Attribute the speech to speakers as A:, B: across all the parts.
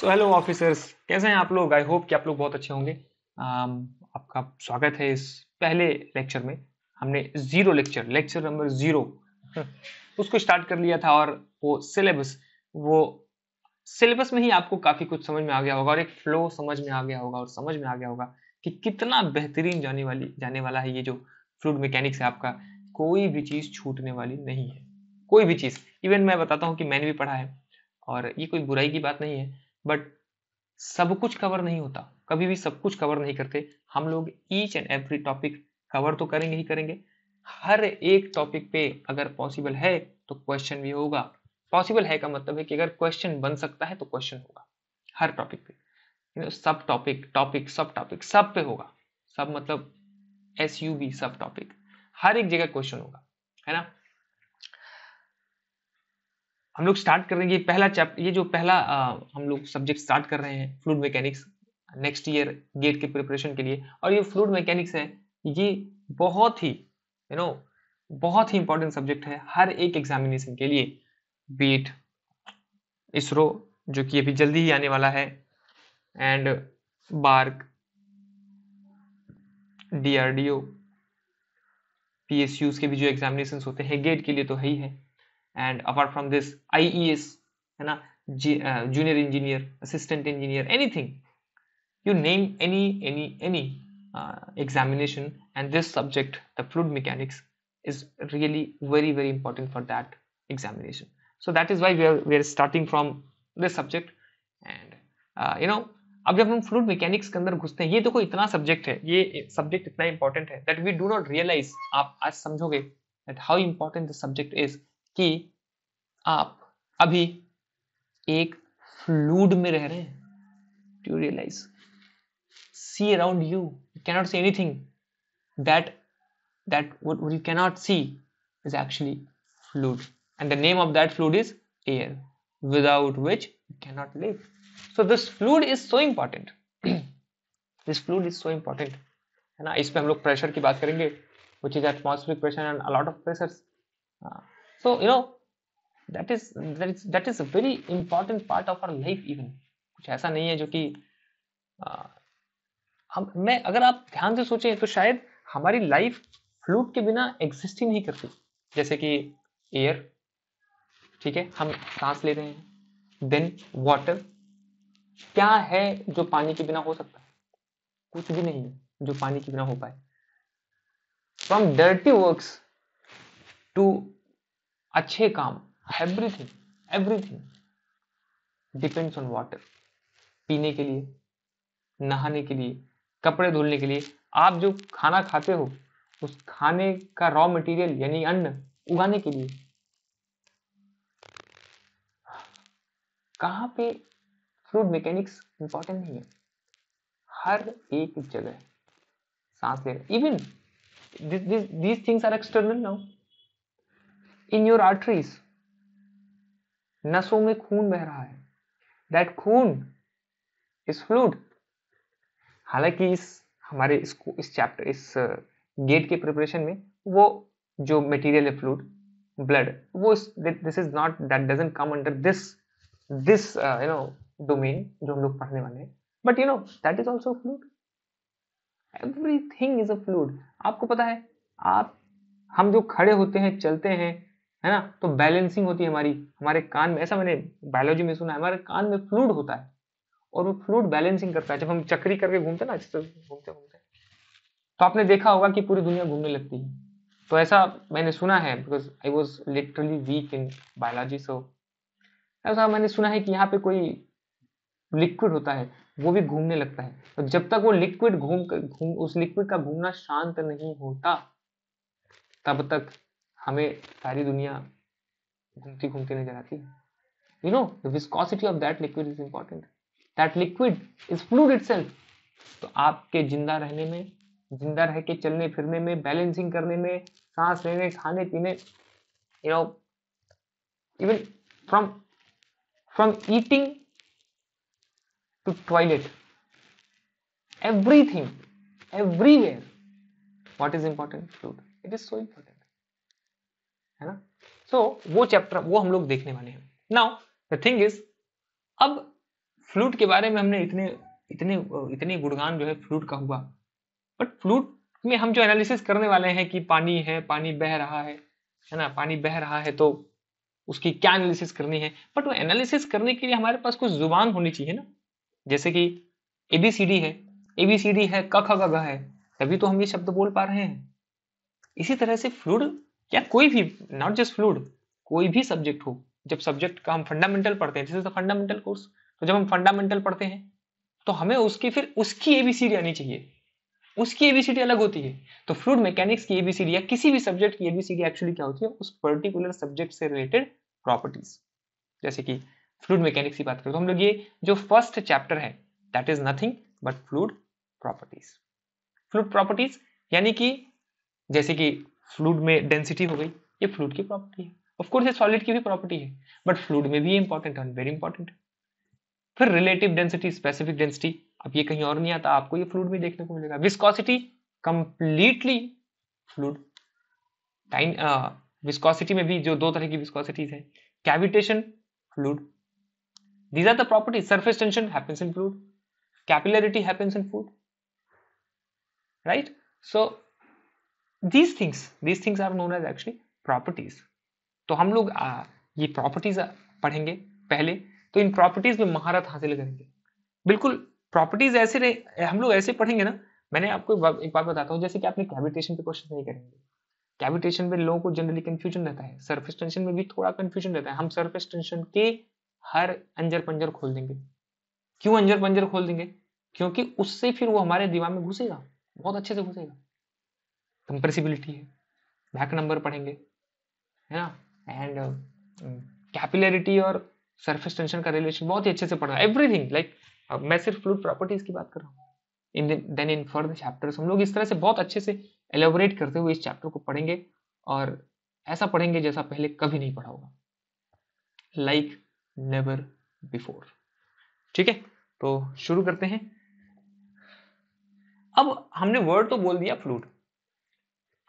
A: So hello officers कैसे हैं आप लोग आई होप कि आप लोग बहुत अच्छे होंगे um, आपका स्वागत है इस पहले लेक्चर में हमने zero lecture lecture number zero उसको स्टार्ट कर लिया था और वो सिलेबस वो सिलेबस में ही आपको काफ़ी कुछ समझ में आ गया होगा और एक फ्लो समझ में आ गया होगा और समझ में आ गया होगा कि कितना बेहतरीन जाने वाली जाने वाला है ये जो फ्लूड मैकेनिक्स है आपका कोई भी चीज़ छूटने वाली नहीं है कोई भी चीज़ इवन मैं बताता हूँ कि मैंने भी पढ़ा है और ये कोई बुराई की बात नहीं है बट सब कुछ कवर नहीं होता कभी भी सब कुछ कवर नहीं करते हम लोग each and every topic cover तो करेंगे ही करेंगे हर एक टॉपिक पे अगर पॉसिबल है तो क्वेश्चन भी होगा पॉसिबल है का मतलब है कि अगर क्वेश्चन बन सकता है तो क्वेश्चन होगा हर टॉपिक पे मतलब सब टॉपिक टॉपिक सब टॉपिक सब पे होगा सब मतलब एस यू बी सब टॉपिक हर एक जगह क्वेश्चन होगा है ना हम लोग स्टार्ट कर रहे हैं ये पहला चैप्टर ये जो पहला आ, हम लोग सब्जेक्ट स्टार्ट कर रहे हैं fluid mechanics next year GATE के प्रिपरेशन के लिए और ये फ्लूड मैकेनिक्स है ये बहुत ही यू you नो know, बहुत ही इंपॉर्टेंट सब्जेक्ट है हर एक एग्जामिनेशन के लिए बीट इसरो जो कि अभी जल्दी ही आने वाला है एंड बार्क डीआरडीओ पीएसयूज के भी जो एग्जामिनेशन होते हैं गेट के लिए तो है ही है and apart from this ies and a junior engineer assistant engineer anything you name any any any uh, examination and this subject the fluid mechanics is really very very important for that examination so that is why we are we are starting from this subject and uh, you know अब जब हम fluid mechanics के अंदर घुसते हैं ये देखो इतना सब्जेक्ट है ये सब्जेक्ट इतना इंपॉर्टेंट है that we do not realize आप आज समझोगे that how important the subject is कि आप अभी एक फ्लूड में रह रहे हैं to realize see around you cannot see anything that that what you cannot see is actually fluid and the name of that fluid is air without which you cannot live so this fluid is so important this fluid is so important है ना इसमें हम लोग pressure की बात करेंगे which is atmospheric pressure and a lot of pressure so you know that is that is that is a very important part of our life even कुछ ऐसा नहीं है जो कि हम मैं अगर आप ध्यान से सोचें तो शायद हमारी लाइफ फ्लूड के बिना एग्जिस्ट ही नहीं करती जैसे कि एयर ठीक है हम सांस ले रहे हैं देन वाटर क्या है जो पानी के बिना हो सकता है कुछ भी नहीं है जो पानी के बिना हो पाए फ्रॉम डर्टी वर्क्स टू अच्छे काम everything everything depends on water पीने के लिए नहाने के लिए कपड़े धुलने के लिए आप जो खाना खाते हो उस खाने का रॉ मटेरियल यानी अन्न उगाने के लिए कहां पे फ्लूड मैकेनिक्स इंपॉर्टेंट नहीं है हर एक जगह सांस ले even this this these things are external now in your arteries नसों में खून बह रहा है दैट खून इज फ्लूड हालांकि इस हमारे इस इस चैप्टर इस गेट uh, के प्रिपरेशन में वो जो मटेरियल है फ्लूड ब्लड वो this is not that doesn't come under this this you know domain जो हम लोग पढ़ने वाले हैं but you know that is also fluid everything is a fluid आपको पता है आप हम जो खड़े होते हैं चलते हैं है ना तो बैलेंसिंग होती है हमारी हमारे कान में ऐसा मैंने बायोलॉजी में सुना है हमारे कान में फ्लूड होता है और वो फ्लूड बैलेंसिंग करता है जब हम चक्री करके घूमते ना अच्छे से घूमते घूमते तो आपने देखा होगा कि पूरी दुनिया घूमने लगती है तो ऐसा मैंने सुना है because I was literally weak in biology so ऐसा मैंने सुना है कि यहाँ पे कोई लिक्विड होता है वो भी घूमने लगता है तो जब तक वो लिक्विड घूम घूम उस लिक्विड का घूमना शांत नहीं होता तब तक हमें सारी दुनिया घूमती घूमती नजर आती है you know the viscosity of that liquid is important that liquid is fluid it तो आपके जिंदा रहने में जिंदा रह के चलने फिरने में बैलेंसिंग करने में सांस लेने खाने पीने you know even from from eating to toilet everything everywhere What is important fluid it is so important. है ना सो so, वो चैप्टर वो हम लोग देखने वाले हैं नाउ द थिंग इज अब फ्लूट के बारे में हमने इतने इतने इतने गुणगान जो है फ्लूट का हुआ बट फ्लूट में हम जो एनालिसिस करने वाले हैं कि पानी है पानी बह रहा है है ना पानी बह रहा है तो उसकी क्या एनालिसिस करनी है बट वो एनालिसिस करने के लिए हमारे पास कुछ जुबान होनी चाहिए ना जैसे कि एबीसीडी है एबीसीडी है क ख ग है तभी तो हम ये शब्द बोल पा रहे हैं इसी तरह से फ्लूड या कोई भी नॉट जस्ट फ्लूड कोई भी सब्जेक्ट हो जब सब्जेक्ट का हम फंडामेंटल पढ़ते हैं this is the fundamental course तो जब हम फंडामेंटल पढ़ते हैं तो हमें उसकी फिर उसकी एबीसीडी आनी चाहिए उसकी एबीसीडी अलग होती है तो फ्लूड मैकेनिक्स की एबीसीडी या किसी भी सब्जेक्ट की एबीसीडी एक्चुअली क्या होती है उस पर्टिकुलर सब्जेक्ट से रिलेटेड प्रॉपर्टीज जैसे कि फ्लूड मैकेनिक्स की बात करें तो हम लोग ये जो फर्स्ट चैप्टर है that is nothing but fluid properties fluid properties यानी कि जैसे कि फ्लूड में डेंसिटी हो गई ये फ्लूड की प्रॉपर्टी है ऑफकोर्स ये सॉलिड की भी प्रॉपर्टी है बट फ्लूड में भी इंपॉर्टेंट है वेरी इंपॉर्टेंट फिर रिलेटिव डेंसिटी स्पेसिफिक डेंसिटी अब ये कहीं और नहीं आता आपको ये फ्लूड में देखने को मिलेगा viscosity completely fluid time viscosity में भी जो दो तरह की विस्कोसिटीज है cavitation fluid these are the property surface tension happens in fluid capillarity happens in fluid right so these things these things are known as actually properties तो हम लोग आ, ये प्रॉपर्टीज पढ़ेंगे पहले तो इन प्रॉपर्टीज में महारत हासिल करेंगे बिल्कुल प्रॉपर्टीज ऐसे रहे हम लोग ऐसे पढ़ेंगे ना मैंने आपको एक बात बताता हूँ जैसे कि आपने कैविटेशन पे क्वेश्चन नहीं करेंगे कैविटेशन में लोगों को जनरली कंफ्यूजन रहता है सरफेस टेंशन में भी थोड़ा कंफ्यूजन रहता है हम सरफेस टेंशन के हर अंजर पंजर खोल देंगे क्यों अंजर पंजर खोल देंगे क्योंकि उससे फिर वो हमारे दिमाग में घुसेगा बहुत अच्छे से घुसेगा कंप्रेसिबिलिटी है बैक नंबर पढ़ेंगे है ना एंड कैपिलरिटी uh, um, और सरफेस टेंशन का रिलेशन बहुत ही अच्छे से पढ़ा एवरीथिंग लाइक मैं सिर्फ फ्लूड प्रॉपर्टीज की बात कर रहा हूँ in then in further chapters हम लोग इस तरह से बहुत अच्छे से एलोबरेट करते हुए इस चैप्टर को पढ़ेंगे और ऐसा पढ़ेंगे जैसा पहले कभी नहीं पढ़ा होगा लाइक नेवर बिफोर ठीक है तो शुरू करते हैं अब हमने वर्ड तो बोल दिया फ्लूड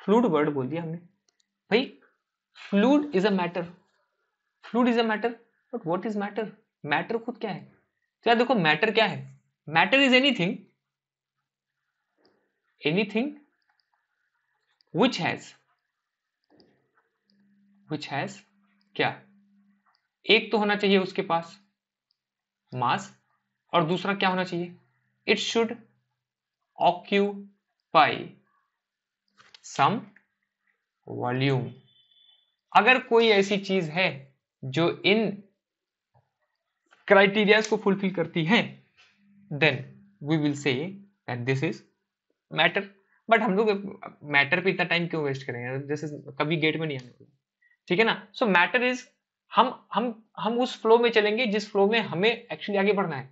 A: फ्लूड वर्ड बोल दिया हमने भाई fluid is a matter fluid is a matter but what is matter matter खुद क्या है तो यार देखो मैटर क्या है matter is anything anything which has which has क्या एक तो होना चाहिए उसके पास मास और दूसरा क्या होना चाहिए it should occupy some volume अगर कोई ऐसी चीज है जो इन क्राइटेरियाज को फुलफिल करती है then we will say that this is matter but हम लोग मैटर पे इतना टाइम क्यों वेस्ट करेंगे दिस इज कभी गेट में नहीं आने वाला ठीक है ना सो मैटर इज हम हम हम उस फ्लो में चलेंगे जिस फ्लो में हमें एक्चुअली आगे बढ़ना है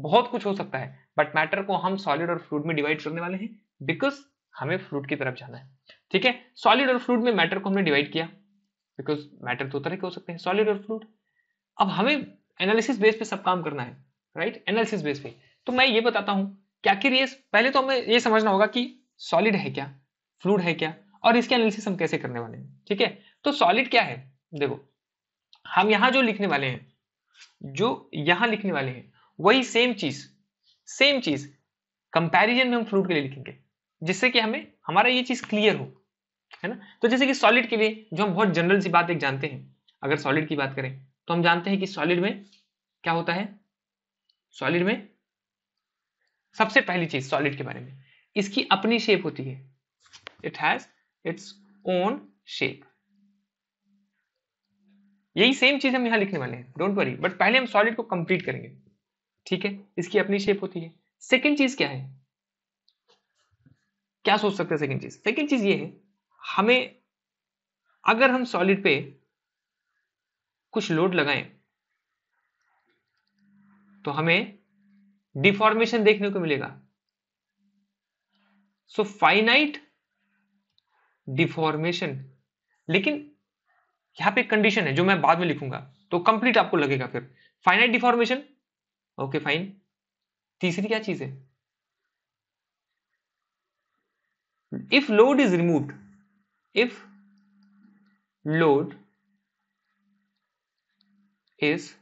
A: बहुत कुछ हो सकता है बट मैटर को हम सॉलिड और फ्लूड में डिवाइड करने वाले हैं बिकॉज हमें फ्लूड की तरफ जाना है ठीक है सॉलिड और फ्लूड में मैटर को हमने डिवाइड किया बिकॉज मैटर दो तरह के हो सकते हैं सॉलिड और फ्लूड अब हमें एनालिसिस बेस पे सब काम करना है राइट एनालिसिस बेस पे तो मैं ये बताता हूँ क्या कि रेस पहले तो हमें ये समझना होगा कि सॉलिड है क्या फ्लूड है क्या और इसके एनालिसिस हम कैसे करने वाले हैं ठीक है तो सॉलिड क्या है देखो हम यहाँ जो लिखने वाले हैं जो यहाँ लिखने वाले हैं वही सेम चीज सेम चीज कंपैरिजन में हम फ्लूड के लिए लिखेंगे जिससे कि हमें हमारा ये चीज क्लियर हो है ना तो जैसे कि सॉलिड के लिए जो हम बहुत जनरल सी बात एक जानते हैं अगर सॉलिड की बात करें तो हम जानते हैं कि सॉलिड में क्या होता है सॉलिड में सबसे पहली चीज सॉलिड के बारे में इसकी अपनी शेप होती है it has its own shape यही सेम चीज हम यहां लिखने वाले हैं डोंट वरी बट पहले हम सॉलिड को कंप्लीट करेंगे ठीक है इसकी अपनी शेप होती है सेकेंड चीज क्या है क्या सोच सकते हैं सेकेंड चीज सेकेंड चीज ये है हमें अगर हम सॉलिड पे कुछ लोड लगाएं तो हमें डिफॉर्मेशन देखने को मिलेगा सो फाइनाइट डिफॉर्मेशन लेकिन यहां पे कंडीशन है जो मैं बाद में लिखूंगा तो कंप्लीट आपको लगेगा फिर फाइनाइट डिफॉर्मेशन ओके फाइन तीसरी क्या चीज है if load is removed if load is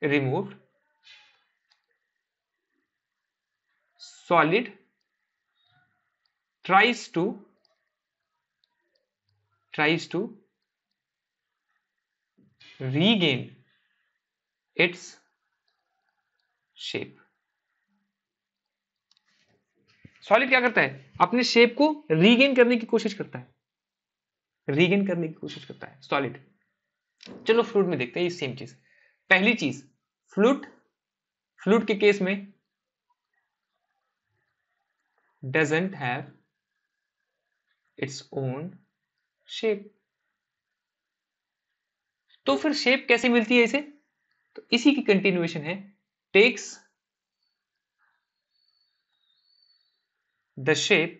A: removed solid tries to tries to regain its shape solid क्या करता है अपने शेप को रीगेन करने की कोशिश करता है रीगेन करने की कोशिश करता है सॉलिड चलो फ्लूट में देखते हैं ये सेम चीज पहली चीज फ्लूट फ्लूट के केस में doesn't have its own shape तो फिर शेप कैसे मिलती है इसे तो इसी की कंटिन्यूएशन है takes the shape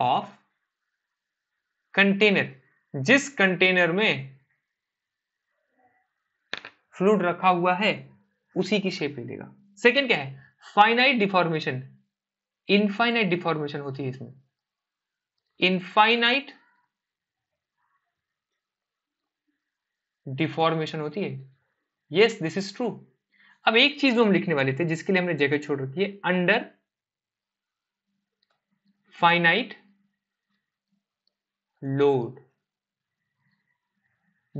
A: of container जिस कंटेनर में फ्लूड रखा हुआ है उसी की शेप मिलेगा सेकेंड क्या है फाइनाइट डिफॉर्मेशन इनफाइनाइट डिफॉर्मेशन होती है इसमें इनफाइनाइट डिफॉर्मेशन होती है यस दिस इज ट्रू अब एक चीज जो हम लिखने वाले थे जिसके लिए हमने जगह छोड़ रखी है अंडर फाइनाइट लोड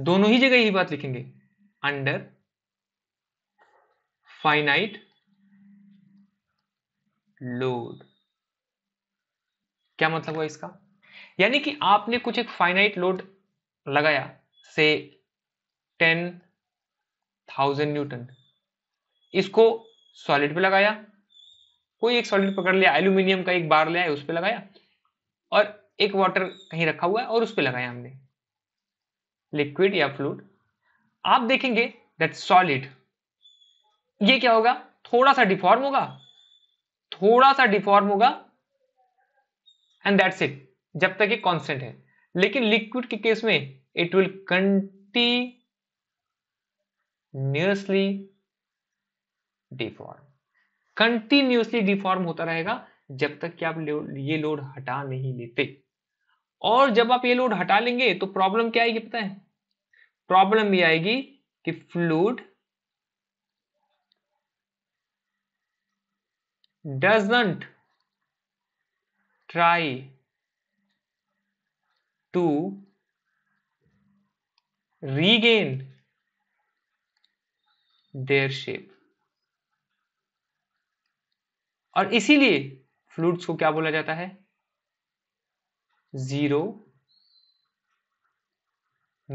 A: दोनों ही जगह यही बात लिखेंगे अंडर फाइनाइट लोड क्या मतलब हुआ इसका यानी कि आपने कुछ एक फाइनाइट लोड लगाया से टेन थाउजेंड न्यूटन इसको सॉलिड पे लगाया कोई एक सॉलिड पकड़ लिया एल्यूमिनियम का एक बार ले आए उस पर लगाया और एक वाटर कहीं रखा हुआ है और उस पर लगाया हमने लिक्विड या फ्लूड आप देखेंगे दैट सॉलिड ये क्या होगा थोड़ा सा डिफॉर्म होगा थोड़ा सा डिफॉर्म होगा एंड दैट्स इट जब तक ये कांस्टेंट है लेकिन लिक्विड के केस में it will continuously deform continuously deform होता रहेगा जब तक कि आप ये लोड हटा नहीं लेते और जब आप ये लोड हटा लेंगे तो प्रॉब्लम क्या आएगी पता है प्रॉब्लम ये आएगी कि fluid doesn't try to regain their shape और इसीलिए फ्लूड्स को क्या बोला जाता है जीरो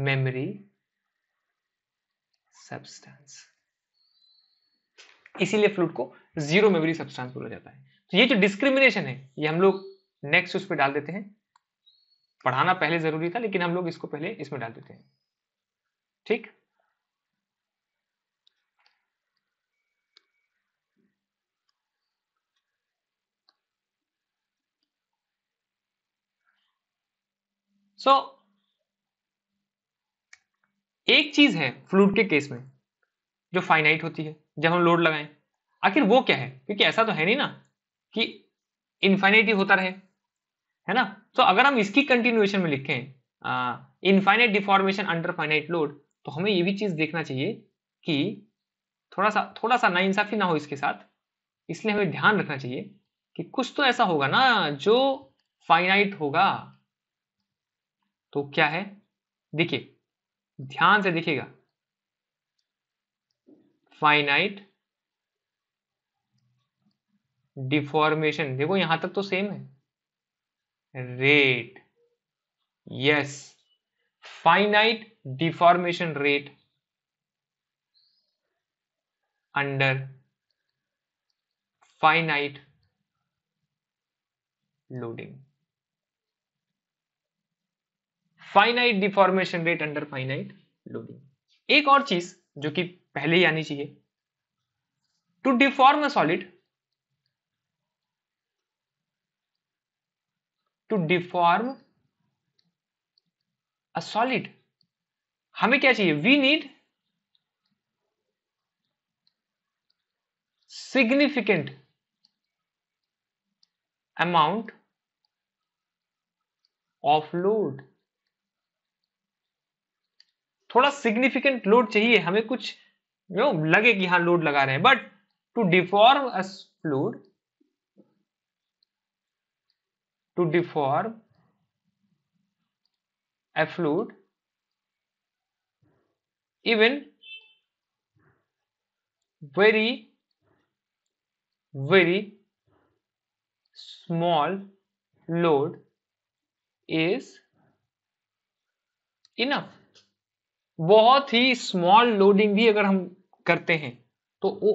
A: मेमोरी सब्सटेंस इसीलिए फ्लूड को जीरो मेमोरी सब्सटेंस बोला जाता है तो ये जो डिस्क्रिमिनेशन है ये हम लोग नेक्स्ट उस पर डाल देते हैं पढ़ाना पहले जरूरी था लेकिन हम लोग इसको पहले इसमें डाल देते हैं ठीक सो so, एक चीज है फ्लूड के केस में जो फाइनाइट होती है जब हम लोड लगाएं आखिर वो क्या है क्योंकि ऐसा तो है नहीं ना कि इनफाइनाइट ही होता रहे है ना तो so, अगर हम इसकी कंटिन्यूएशन में लिखें infinite deformation under finite load तो हमें ये भी चीज देखना चाहिए कि थोड़ा सा थोड़ा सा ना इंसाफी ना हो इसके साथ इसलिए हमें ध्यान रखना चाहिए कि कुछ तो ऐसा होगा ना जो फाइनाइट होगा तो क्या है देखिए ध्यान से देखिएगा फाइनाइट डिफॉर्मेशन देखो यहां तक तो सेम है rate yes finite deformation rate under finite loading finite deformation rate under finite loading एक और चीज जो कि पहले ही आनी चाहिए to deform a solid to deform a solid हमें क्या चाहिए we need significant amount of load थोड़ा सिग्निफिकेंट लोड चाहिए हमें कुछ यू नो लगे कि हाँ लोड लगा रहे हैं but to deform a fluid to deform a fluid even very very small load is enough बहुत ही स्मॉल लोडिंग भी अगर हम करते हैं तो वो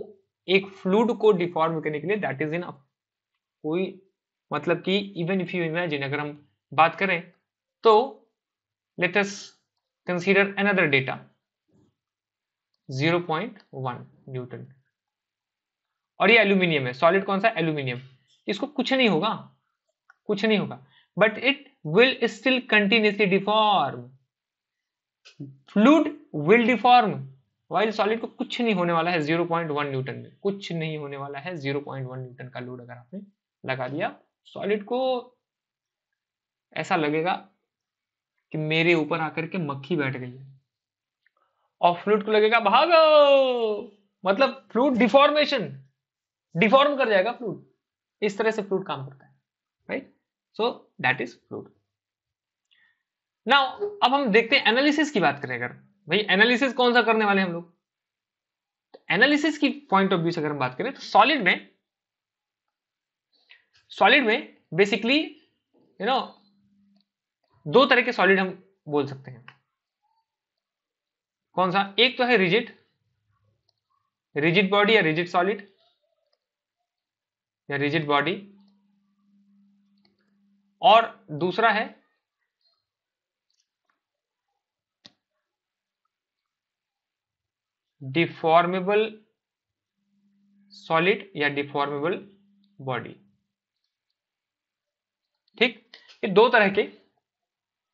A: एक फ्लूड को डिफॉर्म करने के लिए दैट इज इन कोई मतलब कि इवन इफ यू इमेजिन अगर हम बात करें तो let us consider another data 0.1 newton और ये एल्यूमिनियम है सॉलिड कौन सा एल्यूमिनियम इसको कुछ नहीं होगा कुछ नहीं होगा but it will still continuously deform fluid will deform while solid को कुछ नहीं होने वाला है 0.1 न्यूटन में कुछ नहीं होने वाला है 0.1 न्यूटन का लोड अगर आपने लगा दिया सॉलिड को ऐसा लगेगा कि मेरे ऊपर आकर के मक्खी बैठ गई है और फ्लूड को लगेगा भागो मतलब फ्लूड डिफॉर्मेशन डिफॉर्म कर जाएगा फ्लूड इस तरह से फ्लूड काम करता है right so that is fluid ना अब हम देखते हैं एनालिसिस की बात करें अगर भाई एनालिसिस कौन सा करने वाले हम लोग एनालिसिस की पॉइंट ऑफ व्यू से अगर हम बात करें तो सॉलिड में सॉलिड में बेसिकली यू नो दो तरह के सॉलिड हम बोल सकते हैं कौन सा एक तो है रिजिड रिजिड बॉडी या रिजिड सॉलिड या रिजिड बॉडी और दूसरा है डिफॉर्मेबल सॉलिड या डिफॉर्मेबल बॉडी ठीक ये दो तरह के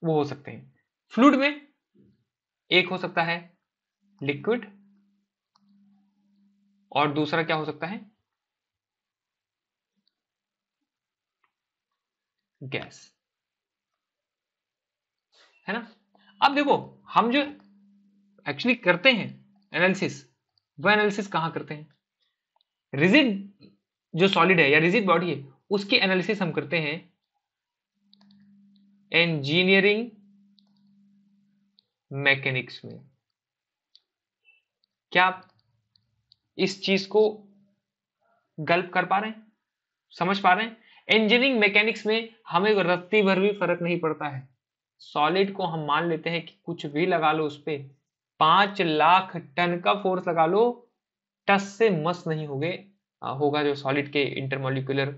A: वो हो सकते हैं फ्लूड में एक हो सकता है लिक्विड और दूसरा क्या हो सकता है गैस है ना अब देखो हम जो एक्चुअली करते हैं एनालिसिस वो एनालिसिस कहाँ करते हैं रिजिड जो सॉलिड है या रिजिड बॉडी है उसकी एनालिसिस हम करते हैं इंजीनियरिंग मैकेनिक्स में क्या आप इस चीज को गल्प कर पा रहे हैं समझ पा रहे हैं इंजीनियरिंग मैकेनिक्स में हमें रत्ती भर भी फर्क नहीं पड़ता है सॉलिड को हम मान लेते हैं कि कुछ भी लगा लो उस पर पांच लाख टन का फोर्स लगा लो टस से मस नहीं होगे होगा जो सॉलिड के इंटरमोलिकुलर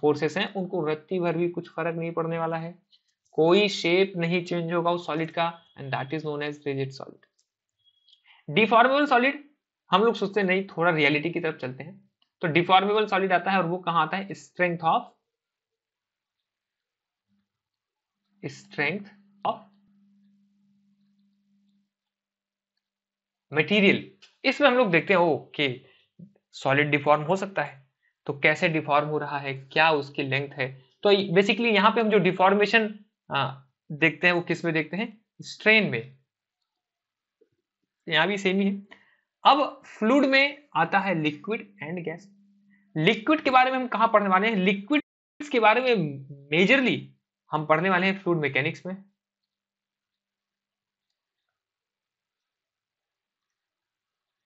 A: फोर्सेस हैं उनको रत्ती भर भी कुछ फर्क नहीं पड़ने वाला है कोई शेप नहीं चेंज होगा उस सॉलिड का and that is known as rigid solid deformable solid हम लोग सोचते नहीं थोड़ा रियलिटी की तरफ चलते हैं तो डिफॉर्मेबल सॉलिड आता है और वो कहां आता है स्ट्रेंथ ऑफ स्ट्रेंथ मटेरियल इसमें हम लोग देखते हैं ओ सॉलिड डिफॉर्म हो सकता है तो कैसे डिफॉर्म हो रहा है क्या उसकी लेंथ है तो बेसिकली यहाँ पे हम जो डिफॉर्मेशन देखते हैं वो किस में देखते हैं स्ट्रेन में यहां भी सेम ही है अब फ्लूड में आता है लिक्विड एंड गैस लिक्विड के बारे में हम कहा पढ़ने वाले हैं लिक्विड के बारे में मेजरली हम पढ़ने वाले हैं फ्लूड मैकेनिक्स में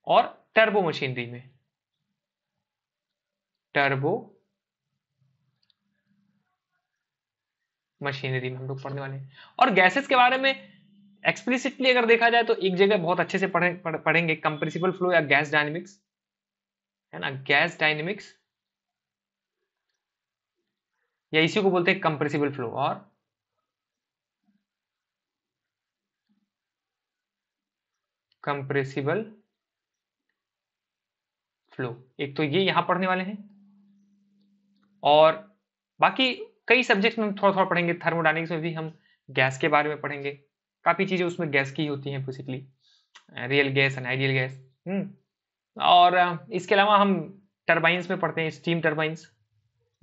A: और टर्बो मशीनरी में टर्बो मशीनरी में हम लोग पढ़ने वाले हैं और गैसेस के बारे में एक्सप्लिसिटली अगर देखा जाए तो एक जगह बहुत अच्छे से पढ़े, पढ़, पढ़ेंगे कंप्रेसिबल फ्लो या गैस डायनेमिक्स है ना गैस डायनेमिक्स या इसी को बोलते हैं कंप्रेसिबल फ्लो और कंप्रेसिबल फ्लो एक तो ये यहाँ पढ़ने वाले हैं और बाकी कई सब्जेक्ट में थोड़ा थोड़ा पढ़ेंगे थर्मोडाइनिक्स में भी हम गैस के बारे में पढ़ेंगे काफ़ी चीज़ें उसमें गैस की होती हैं basically real gas and ideal gas और इसके अलावा हम टर्बाइंस में पढ़ते हैं स्टीम टर्बाइंस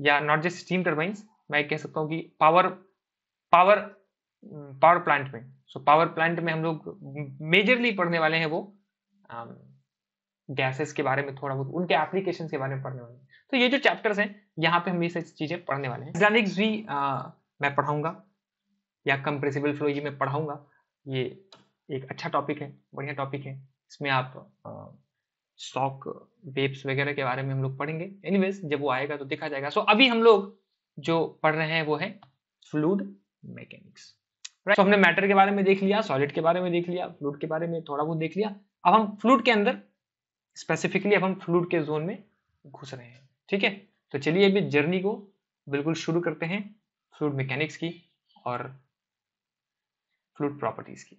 A: या नॉट जस्ट स्टीम टर्बाइंस मैं कह सकता हूँ कि पावर पावर पावर प्लांट में सो so, पावर प्लांट में हम लोग मेजरली पढ़ने वाले हैं वो गैसेस के बारे में थोड़ा बहुत उनके एप्लीकेशन के बारे में पढ़ने वाले तो ये जो चैप्टर्स हैं यहाँ पे हम ये सब चीज़ें पढ़ने वाले हैं इलेक्ट्रॉनिक्स भी आ, मैं पढ़ाऊंगा या कंप्रेसिबल फ्लो ये मैं ये एक अच्छा टॉपिक है बढ़िया टॉपिक है इसमें आप स्टॉक वेब्स वगैरह के बारे में हम लोग पढ़ेंगे एनीवेज जब वो आएगा तो देखा जाएगा सो so, अभी हम लोग जो पढ़ रहे हैं वो है फ्लूड मैकेनिक्स राइट हमने मैटर के बारे में देख लिया सॉलिड के बारे में देख लिया फ्लूड के बारे में थोड़ा बहुत देख लिया अब हम फ्लूड के अंदर स्पेसिफिकली अब हम फ्लूड के जोन में घुस रहे हैं ठीक है तो चलिए अभी जर्नी को बिल्कुल शुरू करते हैं फ्लूड मैकेनिक्स की और फ्लूड प्रॉपर्टीज की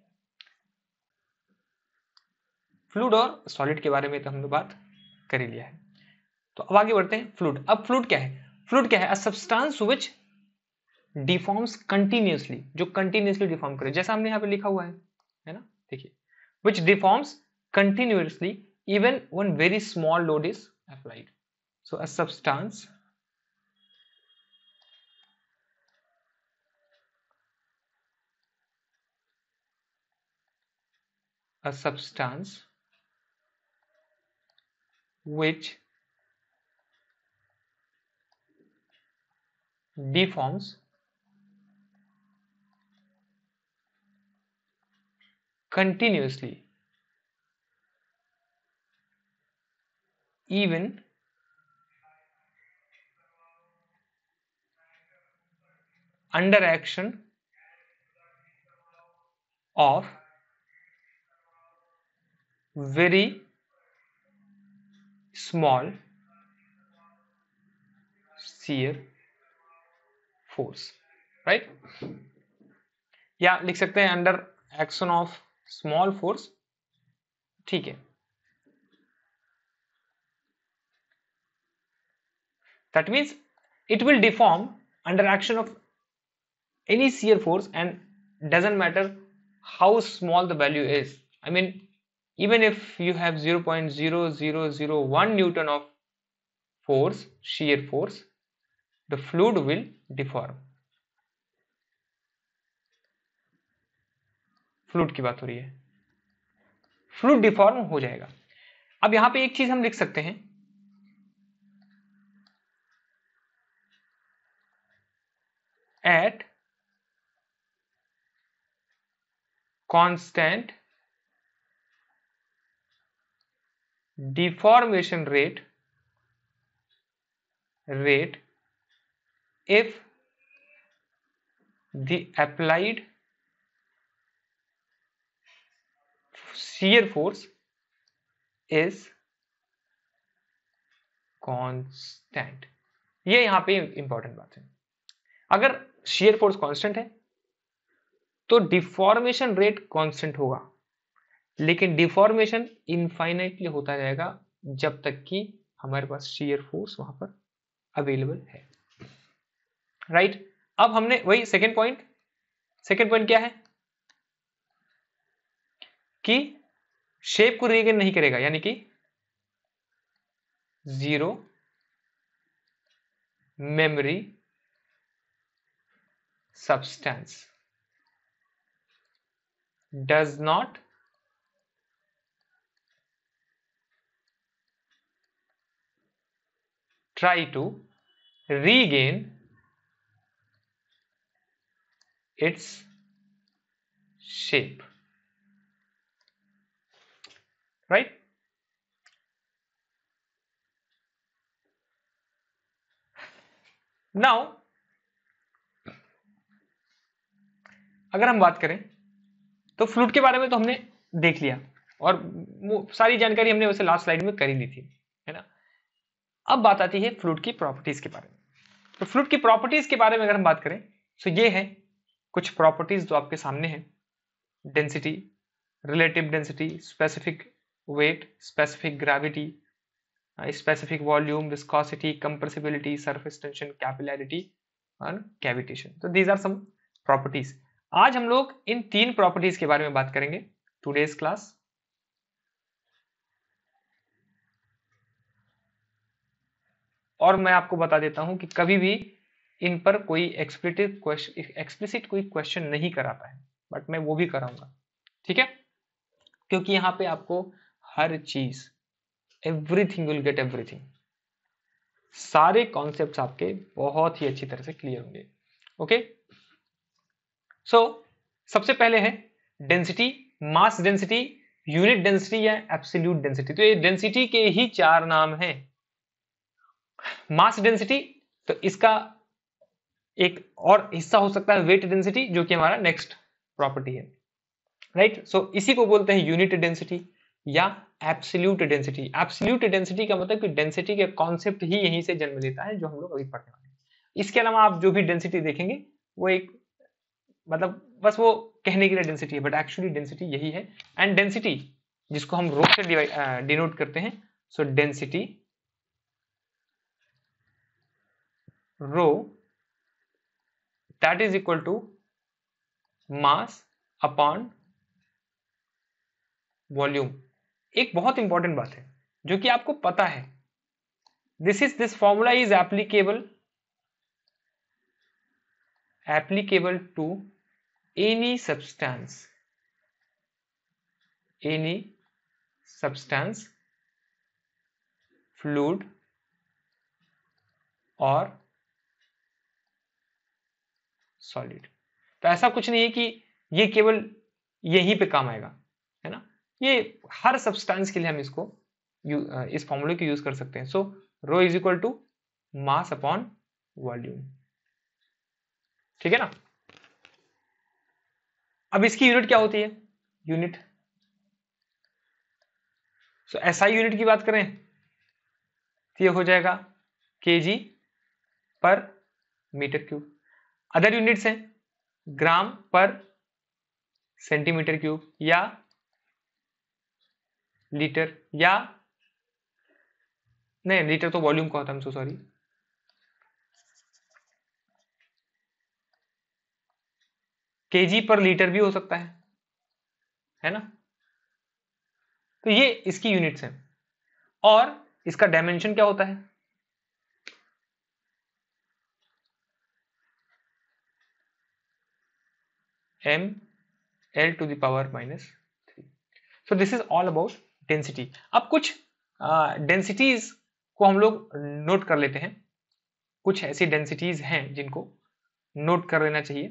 A: फ्लूड और सॉलिड के बारे में तो हमने बात कर ही लिया है तो अब आगे बढ़ते हैं फ्लूड अब फ्लूड क्या है फ्लूड क्या है a substance which deforms continuously जो कंटिन्यूसली डिफॉर्म करे जैसा हमने यहां पे लिखा हुआ है है ना देखिए which deforms continuously even when very small load is applied so a substance a substance which deforms continuously even under action of very small shear force right? या लिख सकते हैं under action of small force ठीक है that means it will deform under action of any shear force and doesn't matter how small the value is i mean even if you have 0.0001 newton of force shear force the fluid will deform fluid की बात हो रही है fluid deform हो जाएगा अब यहाँ पे एक चीज हम लिख सकते हैं at constant deformation rate rate if the applied shear force is constant ये यहां पे इंपॉर्टेंट बात है अगर शेयर फोर्स कांस्टेंट है तो डिफॉर्मेशन रेट कांस्टेंट होगा लेकिन डिफॉर्मेशन इनफाइनाइटली होता जाएगा जब तक कि हमारे पास शेयर फोर्स वहां पर अवेलेबल है राइट right? अब हमने वही सेकेंड पॉइंट सेकेंड पॉइंट क्या है कि शेप को रिगेन नहीं करेगा यानी कि zero memory substance does not try to regain its shape right now अगर हम बात करें तो फ्लूट के बारे में तो हमने देख लिया और वो सारी जानकारी हमने वैसे लास्ट स्लाइड में कर ही ली थी है ना अब बात आती है फ्लूट की प्रॉपर्टीज के बारे में तो फ्लूट की प्रॉपर्टीज के बारे में अगर हम बात करें तो ये है कुछ प्रॉपर्टीज जो आपके सामने हैं density relative density specific weight specific gravity specific volume viscosity compressibility surface tension capillarity and cavitation तो दीज आर सम प्रॉपर्टीज आज हम लोग इन तीन प्रॉपर्टीज के बारे में बात करेंगे टूडेज क्लास और मैं आपको बता देता हूं कि कभी भी इन पर कोई एक्सप्लिटिव क्वेश्चन एक्सप्लिसिट कोई क्वेश्चन नहीं कराता है बट मैं वो भी कराऊंगा ठीक है क्योंकि यहां पे आपको हर चीज एवरीथिंग विल गेट एवरीथिंग सारे कॉन्सेप्ट्स आपके बहुत ही अच्छी तरह से क्लियर होंगे ओके सो so, सबसे पहले है density mass density unit density या एब्सोल्यूट डेंसिटी तो ये डेंसिटी के ही चार नाम हैं मास डेंसिटी तो इसका एक और हिस्सा हो सकता है वेट डेंसिटी जो कि हमारा नेक्स्ट प्रॉपर्टी है राइट right? सो so, इसी को बोलते हैं यूनिट डेंसिटी या एब्सोल्यूट डेंसिटी एब्सोल्यूट डेंसिटी का मतलब कि डेंसिटी के कॉन्सेप्ट ही यहीं से जन्म लेता है जो हम लोग अभी पढ़ने वाले हैं इसके अलावा आप जो भी डेंसिटी देखेंगे वो एक मतलब बस वो कहने के लिए डेंसिटी है बट एक्चुअली डेंसिटी यही है एंड डेंसिटी जिसको हम रो से डिनोट करते हैं so density rho that is equal to mass upon volume एक बहुत इंपॉर्टेंट बात है जो कि आपको पता है this is this formula is applicable applicable to any substance any substance fluid और सॉलिड तो ऐसा कुछ नहीं है कि ये केवल यहीं पे काम आएगा है ना ये हर सब्सटेंस के लिए हम इसको इस फॉर्मूले को यूज कर सकते हैं so rho is equal to mass upon volume ठीक है ना अब इसकी यूनिट क्या होती है unit so so, SI unit की बात करें तो ये हो जाएगा के जी पर मीटर क्यूब अदर यूनिट्स हैं ग्राम पर सेंटीमीटर क्यूब या लीटर या नहीं लीटर तो वॉल्यूम का होता है सो सॉरी के पर लीटर भी हो सकता है है ना तो ये इसकी यूनिट्स है और इसका डायमेंशन क्या होता है M L to the power minus three so this is all about density अब कुछ डेंसिटीज uh, को हम लोग नोट कर लेते हैं कुछ ऐसी डेंसिटीज हैं जिनको नोट कर लेना चाहिए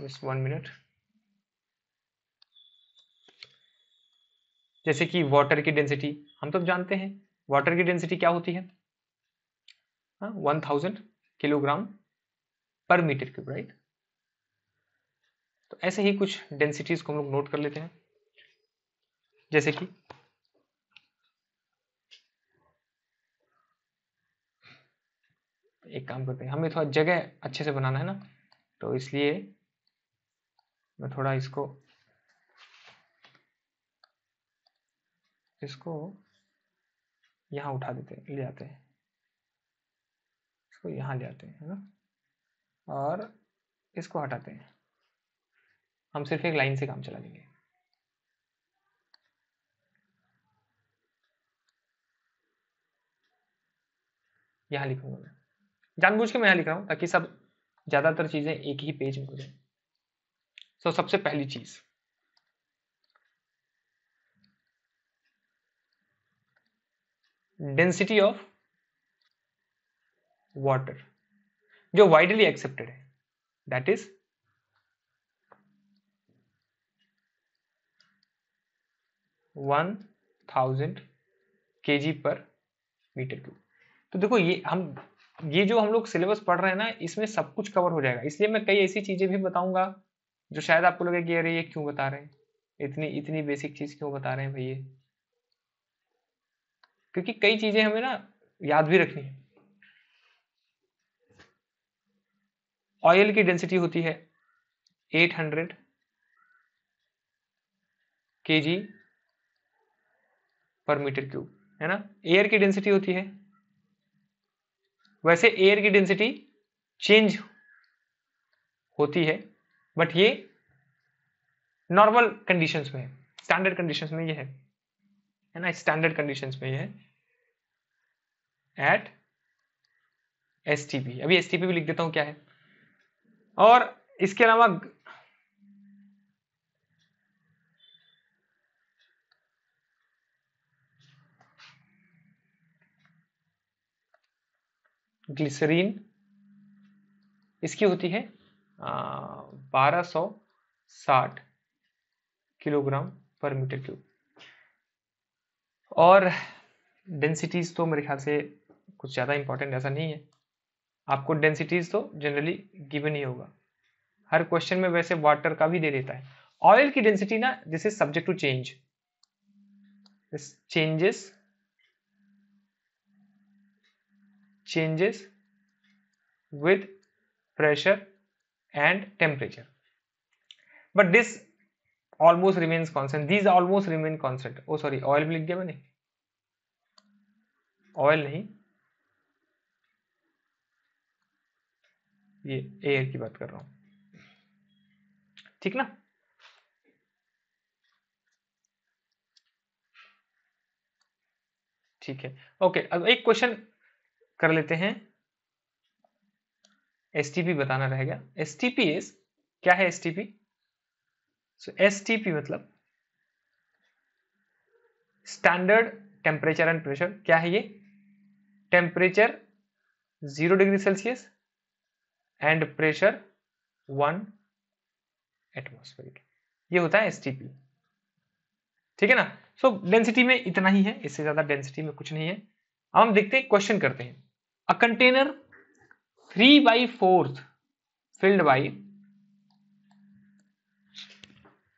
A: जस्ट वन मिनट जैसे कि वाटर की डेंसिटी हम तो जानते हैं वाटर की डेंसिटी क्या होती है one thousand kilogram per metre cube right तो ऐसे ही कुछ डेंसिटीज को हम लोग नोट कर लेते हैं जैसे कि एक काम करते हैं हमें थोड़ा जगह अच्छे से बनाना है ना तो इसलिए मैं थोड़ा इसको इसको यहाँ उठा देते ले आते हैं इसको यहाँ ले आते हैं है ना और इसको हटाते हैं हम सिर्फ एक लाइन से काम चला देंगे यहाँ लिखूंगा मैं जानबूझ के मैं यहाँ लिख रहा हूँ ताकि सब ज़्यादातर चीज़ें एक ही पेज में हो जाए सो सबसे पहली चीज़ डेंसिटी ऑफ वाटर जो वाइडली एक्सेप्टेड है that is one thousand K G पर मीटर क्यूब तो देखो ये हम ये जो हम लोग सिलेबस पढ़ रहे हैं ना इसमें सब कुछ कवर हो जाएगा इसलिए मैं कई ऐसी चीज़ें भी बताऊंगा जो शायद आपको लगे कि अरे ये क्यों बता रहे हैं इतनी इतनी बेसिक चीज़ क्यों बता रहे हैं भैया क्योंकि कई चीज़ें हमें ना याद भी रखनी है ऑयल की डेंसिटी होती है 800 के पर मीटर क्यूब है ना एयर की डेंसिटी होती है वैसे एयर की डेंसिटी चेंज होती है बट ये नॉर्मल कंडीशंस में स्टैंडर्ड कंडीशंस में ये है है ना स्टैंडर्ड कंडीशंस में ये है एट एस अभी एस भी लिख देता हूं क्या है और इसके अलावा ग्लिसरीन इसकी होती है बारह सौ साठ किलोग्राम पर मीटर क्यूब और डेंसिटीज़ तो मेरे ख्याल से कुछ ज़्यादा इंपॉर्टेंट ऐसा नहीं है आपको डेंसिटीज़ तो जनरली गिवन ही होगा हर क्वेश्चन में वैसे वाटर का भी दे देता है ऑयल की डेंसिटी ना this is subject to change this changes changes with pressure and temperature but this almost remains constant these almost remain constant oh sorry oil bhi likh दिया maine oil nahi ye air ki baat kar raha hu theek na ठीक है okay अब एक question कर लेते हैं S बताना रहेगा एस टी क्या है S T P so S मतलब स्टैंडर्ड टेम्परेचर एंड प्रेशर क्या है ये temperature zero degree Celsius and pressure one atmospheric ये होता है एस ठीक है ना सो so, डेंसिटी में इतना ही है इससे ज्यादा डेंसिटी में कुछ नहीं है अब हम देखते हैं क्वेश्चन करते हैं a container 3 by 4th filled by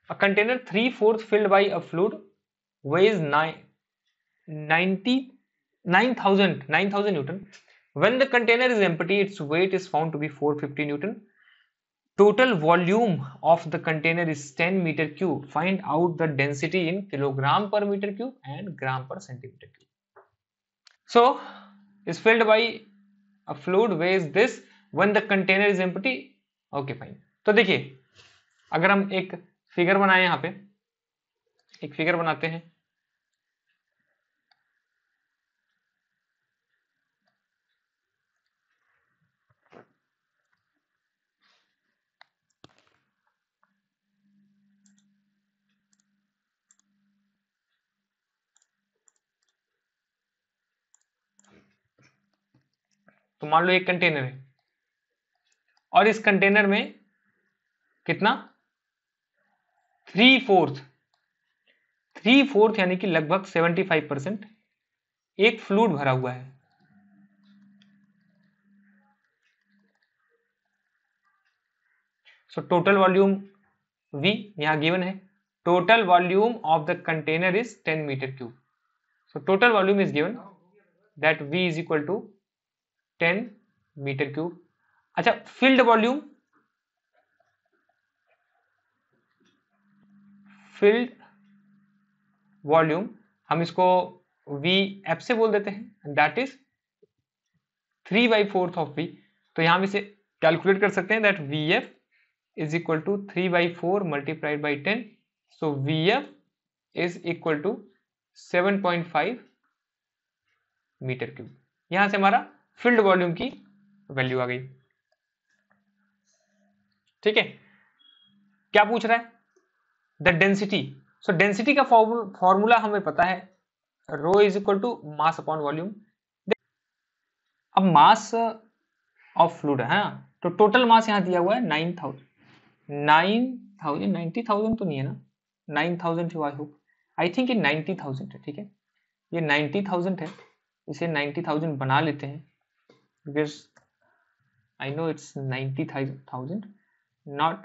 A: a container 3 4 filled by a fluid weighs 9 90 9000 newton when the container is empty its weight is found to be 450 newton total volume of the container is 10 meter cube find out the density in kilogram per meter cube and gram per centimeter cube so is filled by a fluid weighs this when the container is empty okay fine तो देखिए अगर हम एक figure बनाए यहाँ पे एक figure बनाते हैं तो मान लो एक कंटेनर है और इस कंटेनर में कितना थ्री फोर्थ थ्री फोर्थ यानी कि लगभग सेवेंटी फाइव परसेंट एक फ्लूड भरा हुआ है सो टोटल वॉल्यूम वी यहां गिवन है total volume of the container is ten metre cube so total volume is given that V is equal to ten metre cube अच्छा filled volume filled volume हम इसको V F से बोल देते हैं that is three by fourth of V तो यहां इसे कैलकुलेट कर सकते हैं that we F is equal to three by four multiplied by ten so V F is equal to seven point five metre cube यहां से हमारा filled volume की वैल्यू आ गई ठीक है क्या पूछ रहा है द डेंसिटी सो डेंसिटी का फॉर्मूला हमें पता है rho is equal to mass upon volume अब मास ऑफ फ्लूड है तो टोटल मास यहां दिया हुआ है nine thousand nine thousand ninety thousand तो नहीं है ना nine thousand I hope I think ये नाइनटी थाउजेंड है ठीक है ये नाइनटी थाउजेंड है इसे नाइनटी थाउजेंड बना लेते हैं because I know it's 90,000 not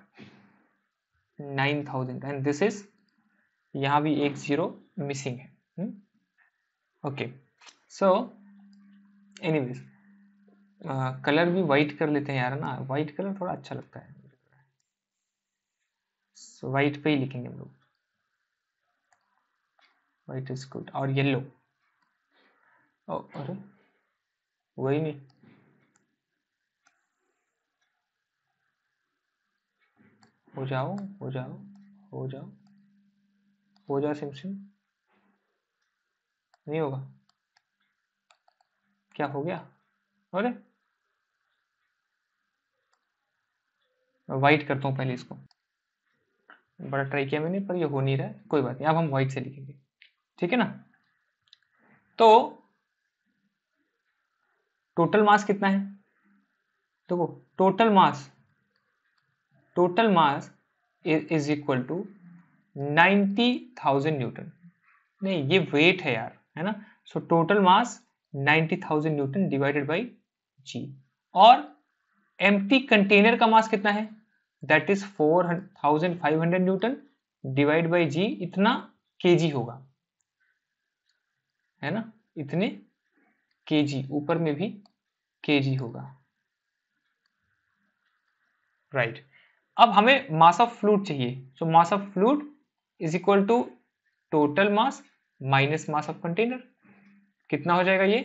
A: 9000 and this is यहाँ भी एक जीरो मिसिंग है okay hmm? So uh, colour भी वाइट कर लेते हैं यार ना वाइट कलर थोड़ा अच्छा लगता है सो so, वाइट पे ही लिखेंगे हम लोग वाइट इज गुड और येलो oh, अरे वही नहीं हो जाओ हो जाओ हो जाओ हो जाओ सिमसिम नहीं होगा क्या हो गया अरे वाइट करता हूँ पहले इसको बड़ा ट्राई किया मैंने पर ये हो नहीं रहा है कोई बात नहीं अब हम वाइट से लिखेंगे ठीक है ना तो टोटल मास कितना है देखो total mass total mass is equal to to 90,000 newton नहीं ये वेट है यार है ना so total mass 90,000 newton divided by G और एम कंटेनर का मास कितना है that is 4,500 newton divide by G इतना जी होगा है ना इतने जी ऊपर में भी जी होगा राइट right. अब हमें मास ऑफ फ्लूड चाहिए so mass of fluid is equal to total mass minus mass of container कितना हो जाएगा ये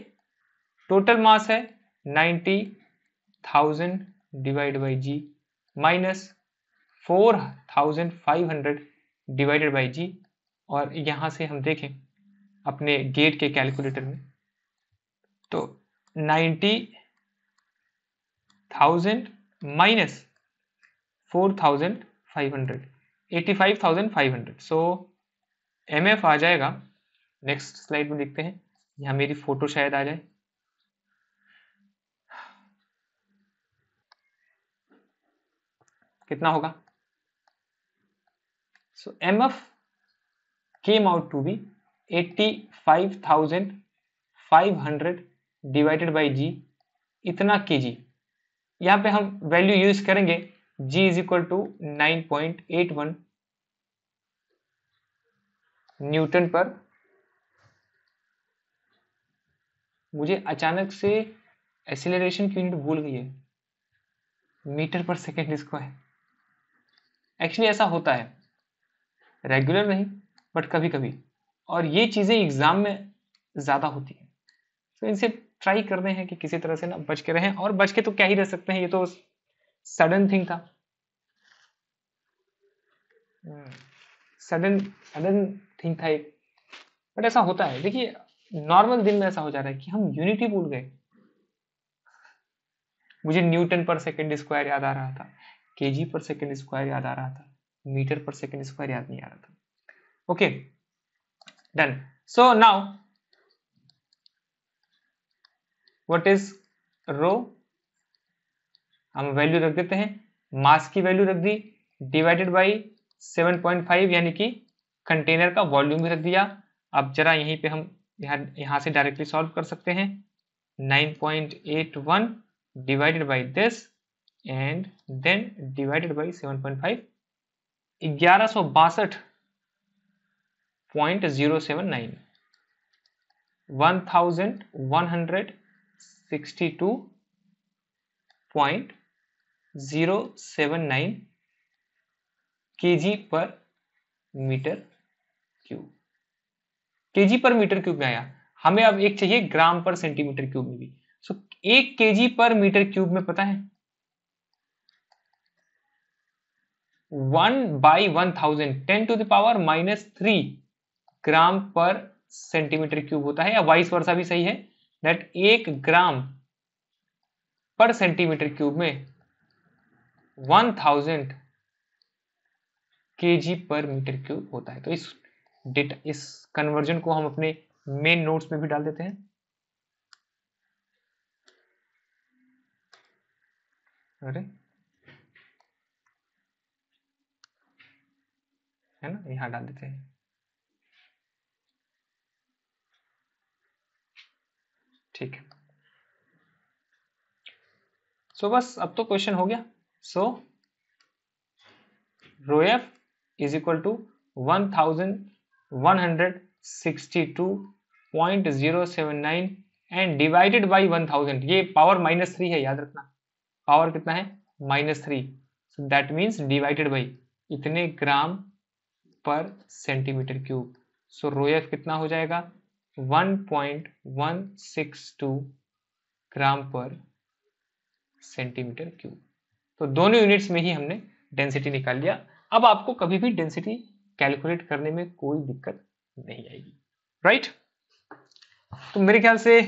A: टोटल मास है ninety thousand divide by G minus four thousand five hundred divided by G और यहाँ से हम देखें अपने गेट के कैलकुलेटर में तो ninety thousand minus 4,500 85,500 so M F आ जाएगा नेक्स्ट स्लाइड में देखते हैं यहाँ मेरी फोटो शायद आ जाए कितना होगा so M F came out to be 85,500 divided by G इतना के जी यहाँ पे हम वैल्यू यूज करेंगे g is equal to 9.81 newton पर मुझे अचानक से एक्सिलेशन की यूनिट भूल गई है मीटर पर सेकेंड इसको है एक्चुअली ऐसा होता है रेगुलर नहीं बट कभी कभी और ये चीज़ें एग्ज़ाम में ज़्यादा होती हैं तो इनसे ट्राई करते हैं कि किसी तरह से ना बच के रहें और बच के तो क्या ही रह सकते हैं ये तो सडन थिंग था सडन सडन थिंग था एक बट ऐसा होता है देखिए नॉर्मल दिन में ऐसा हो जा रहा है कि हम यूनिटी भूल गए मुझे न्यूटन पर सेकेंड स्क्वायर याद आ रहा था के जी पर सेकेंड स्क्वायर याद आ रहा था मीटर पर सेकेंड स्क्वायर याद नहीं आ रहा था okay done so now what is rho हम वैल्यू रख देते हैं मास की वैल्यू रख दी डिवाइडेड बाई 7.5 यानी कि कंटेनर का वॉल्यूम भी रख दिया अब जरा यहीं पे हम यहाँ यहाँ से डायरेक्टली सॉल्व कर सकते हैं 9.81 divided by this and then divided by 7.5 1162.079 point zero seven nine K G पर मीटर क्यूब के जी पर मीटर क्यूब में आया हमें अब एक चाहिए ग्राम पर सेंटीमीटर क्यूब में भी सो एक के जी पर मीटर क्यूब में पता है one by one thousand ten to the power minus three gram पर सेंटीमीटर क्यूब होता है या वाइस वर्षा भी सही है दैट एक ग्राम पर सेंटीमीटर क्यूब में वन थाउजेंड के जी पर मीटर क्यूब होता है तो इस डेटा इस कन्वर्जन को हम अपने मेन नोट्स में भी डाल देते हैं अरे है ना यहां डाल देते हैं ठीक है so, सो बस अब तो क्वेश्चन हो गया so rho F is equal to one one thousand hundred sixty two point zero seven nine and divided by thousand ये पावर माइनस थ्री है याद रखना पावर कितना है minus three so that means divided by इतने gram पर centimetre cube so rho F कितना हो जाएगा one one point six two gram पर सेंटीमीटर क्यूब तो दोनों यूनिट्स में ही हमने डेंसिटी निकाल लिया अब आपको कभी भी डेंसिटी कैलकुलेट करने में कोई दिक्कत नहीं आएगी राइट तो मेरे ख्याल से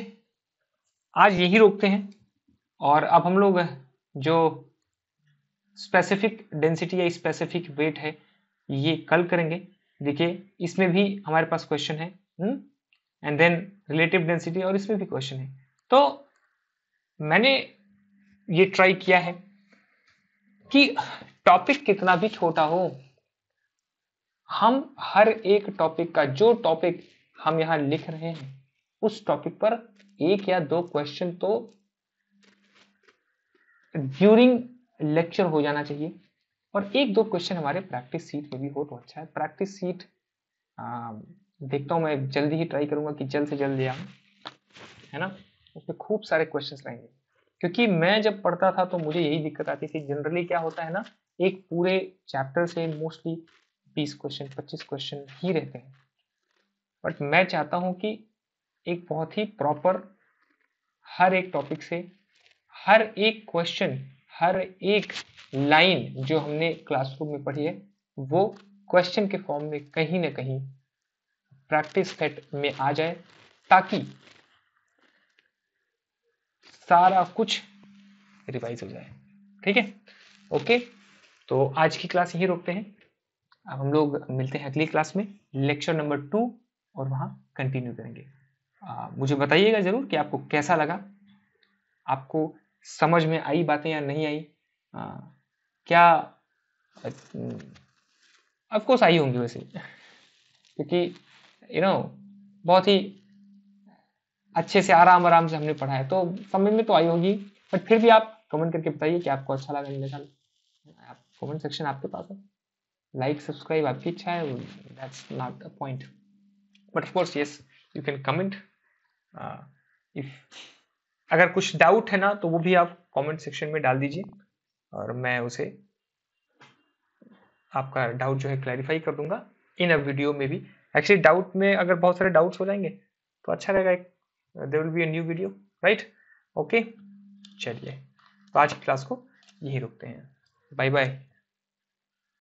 A: आज यही रोकते हैं और अब हम लोग जो स्पेसिफिक डेंसिटी या स्पेसिफिक वेट है ये कल करेंगे देखिए इसमें भी हमारे पास क्वेश्चन है एंड देन रिलेटिव डेंसिटी और इसमें भी क्वेश्चन है तो मैंने ये ट्राई किया है कि टॉपिक कितना भी छोटा हो हम हर एक टॉपिक का जो टॉपिक हम यहां लिख रहे हैं उस टॉपिक पर एक या दो क्वेश्चन तो ड्यूरिंग लेक्चर हो जाना चाहिए और एक दो क्वेश्चन हमारे प्रैक्टिस सीट में भी हो तो अच्छा है प्रैक्टिस सीट देखता हूं मैं जल्दी ही ट्राई करूंगा कि जल्द से जल्द है ना उसमें खूब सारे क्वेश्चंस रहेंगे क्योंकि मैं जब पढ़ता था तो मुझे यही दिक्कत आती थी जनरली क्या होता है ना एक पूरे चैप्टर से मोस्टली बीस क्वेश्चन पच्चीस क्वेश्चन ही रहते हैं बट मैं चाहता हूं कि एक बहुत ही प्रॉपर हर एक टॉपिक से हर एक क्वेश्चन हर एक लाइन जो हमने क्लासरूम में पढ़ी है वो क्वेश्चन के फॉर्म में कहीं ना कहीं प्रैक्टिस सेट में आ जाए ताकि सारा कुछ रिवाइज हो जाए ठीक है ओके तो आज की क्लास यही रोकते हैं अब हम लोग मिलते हैं अगली क्लास में लेक्चर नंबर टू और वहाँ कंटिन्यू करेंगे आ, मुझे बताइएगा ज़रूर कि आपको कैसा लगा आपको समझ में आई बातें या नहीं आई आ, क्या ऑफकोर्स आई होंगी वैसे क्योंकि यू नो बहुत ही अच्छे से आराम आराम से हमने पढ़ा है तो समझ में तो आई होगी बट फिर भी आप कमेंट करके बताइए कि आपको अच्छा लगा नहीं लगा आप कमेंट सेक्शन आपके पास है लाइक सब्सक्राइब आपकी इच्छा है that's not a point but of course yes you can comment if अगर कुछ डाउट है ना तो वो भी आप कमेंट सेक्शन में डाल दीजिए और मैं उसे आपका डाउट जो है क्लैरिफाई कर दूंगा इन अ वीडियो में भी एक्चुअली डाउट में अगर बहुत सारे डाउट्स हो जाएंगे तो अच्छा रहेगा एक there will be a new video right okay चलिए तो आज की क्लास को यही रुकते हैं बाय बाय